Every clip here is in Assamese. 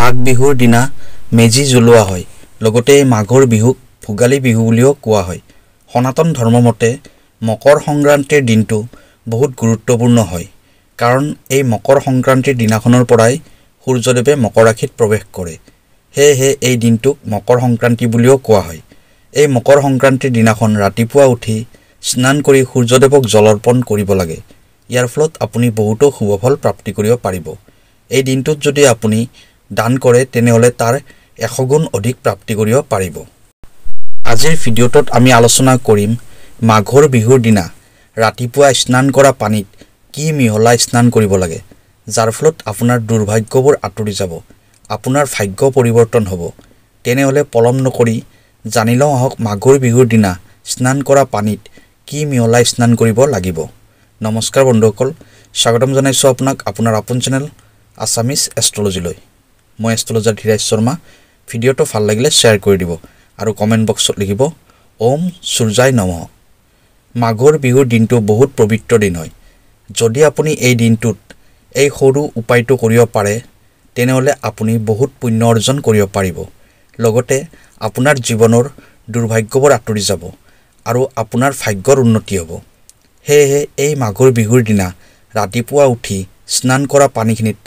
মাঘ বিহুৰ দিনা মেজি জ্বলোৱা হয় লগতে এই মাঘৰ বিহুক ভোগালী বিহু বুলিও কোৱা হয় সনাতন ধৰ্মমতে মকৰ সংক্ৰান্তিৰ দিনটো বহুত গুৰুত্বপূৰ্ণ হয় কাৰণ এই মকৰ সংক্ৰান্তিৰ দিনাখনৰ পৰাই সূৰ্যদেৱে মকৰ ৰাশিত প্ৰৱেশ কৰে সেয়েহে এই দিনটোক মকৰ সংক্ৰান্তি বুলিও কোৱা হয় এই মকৰ সংক্ৰান্তিৰ দিনাখন ৰাতিপুৱা উঠি স্নান কৰি সূৰ্যদেৱক জল অৰ্পণ কৰিব লাগে ইয়াৰ ফলত আপুনি বহুতো শুভফল প্ৰাপ্তি কৰিব পাৰিব এই দিনটোত যদি আপুনি দান কৰে তেনেহ'লে তাৰ এশ গুণ অধিক প্ৰাপ্তি কৰিব পাৰিব আজিৰ ভিডিঅ'টোত আমি আলোচনা কৰিম মাঘৰ বিহুৰ দিনা ৰাতিপুৱা স্নান কৰা পানীত কি মিহলাই স্নান কৰিব লাগে যাৰ ফলত আপোনাৰ দুৰ্ভাগ্যবোৰ আঁতৰি যাব আপোনাৰ ভাগ্য পৰিৱৰ্তন হ'ব তেনেহ'লে পলম নকৰি জানি লওঁ আহক মাঘৰ বিহুৰ দিনা স্নান কৰা পানীত কি মিহলাই স্নান কৰিব লাগিব নমস্কাৰ বন্ধুসকল স্বাগতম জনাইছোঁ আপোনাক আপোনাৰ আপোন চেনেল আছামিজ এষ্ট্ৰলজিলৈ মই এষ্ট্ৰলজাৰ ধীৰাজ শৰ্মা ভিডিঅ'টো ভাল লাগিলে শ্বেয়াৰ কৰি দিব আৰু কমেণ্ট বক্সত লিখিব ওম সূৰ্যাই নম মাঘৰ বিহুৰ দিনটো বহুত পবিত্ৰ দিন হয় যদি আপুনি এই দিনটোত এই সৰু উপায়টো কৰিব পাৰে তেনেহ'লে আপুনি বহুত পুণ্য অৰ্জন কৰিব পাৰিব লগতে আপোনাৰ জীৱনৰ দুৰ্ভাগ্যবোৰ আঁতৰি যাব আৰু আপোনাৰ ভাগ্যৰ উন্নতি হ'ব সেয়েহে এই মাঘৰ বিহুৰ দিনা ৰাতিপুৱা উঠি স্নান কৰা পানীখিনিত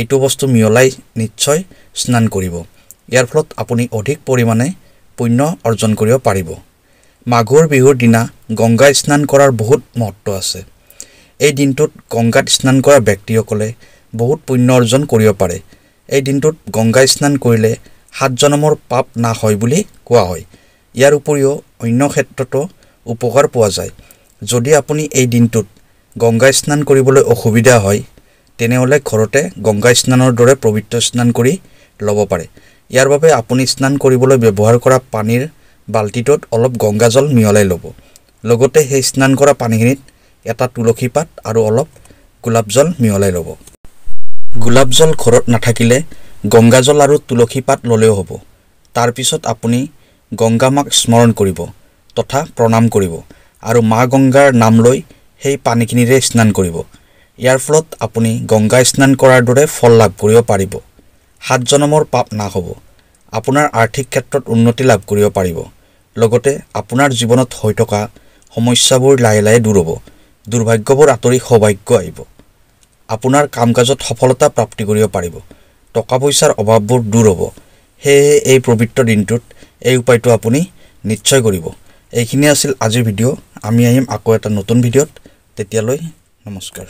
এইটো বস্তু মিয়লাই নিশ্চয় স্নান কৰিব ইয়াৰ ফলত আপুনি অধিক পৰিমাণে পুণ্য অৰ্জন কৰিব পাৰিব মাঘৰ বিহুৰ দিনা গংগা স্নান কৰাৰ বহুত মহত্ব আছে এই দিনটোত গংগাত স্নান কৰা ব্যক্তিসকলে বহুত পুণ্য অৰ্জন কৰিব পাৰে এই দিনটোত গংগা স্নান কৰিলে সাতজনমৰ পাপ নাশ হয় বুলি কোৱা হয় ইয়াৰ উপৰিও অন্য ক্ষেত্ৰতো উপকাৰ পোৱা যায় যদি আপুনি এই দিনটোত গংগা স্নান কৰিবলৈ অসুবিধা হয় তেনেহ'লে ঘৰতে গংগা স্নানৰ দৰে পবিত্ৰ স্নান কৰি ল'ব পাৰে ইয়াৰ বাবে আপুনি স্নান কৰিবলৈ ব্যৱহাৰ কৰা পানীৰ বাল্টিটোত অলপ গংগাজল মিহলাই ল'ব লগতে সেই স্নান কৰা পানীখিনিত এটা তুলসী পাত আৰু অলপ গোলাপ জল মিহলাই ল'ব গোলাপ জল ঘৰত নাথাকিলে গংগাজল আৰু তুলসী পাত ল'লেও হ'ব তাৰপিছত আপুনি গংগা মাক স্মৰণ কৰিব তথা প্ৰণাম কৰিব আৰু মা গংগাৰ নাম লৈ সেই পানীখিনিৰে স্নান কৰিব ইয়াৰ ফলত আপুনি গংগা স্নান কৰাৰ দৰে ফল লাভ কৰিব পাৰিব সাত জনমৰ পাপ নাশ হ'ব আপোনাৰ আৰ্থিক ক্ষেত্ৰত উন্নতি লাভ কৰিব পাৰিব লগতে আপোনাৰ জীৱনত হৈ থকা সমস্যাবোৰ লাহে লাহে দূৰ হ'ব দুৰ্ভাগ্যবোৰ আঁতৰি সৌভাগ্য আহিব আপোনাৰ কাম কাজত সফলতা প্ৰাপ্তি কৰিব পাৰিব টকা পইচাৰ অভাৱবোৰ দূৰ হ'ব সেয়েহে এই পবিত্ৰ দিনটোত এই উপায়টো আপুনি নিশ্চয় কৰিব এইখিনিয়ে আছিল আজিৰ ভিডিঅ' আমি আহিম আকৌ এটা নতুন ভিডিঅ'ত তেতিয়ালৈ নমস্কাৰ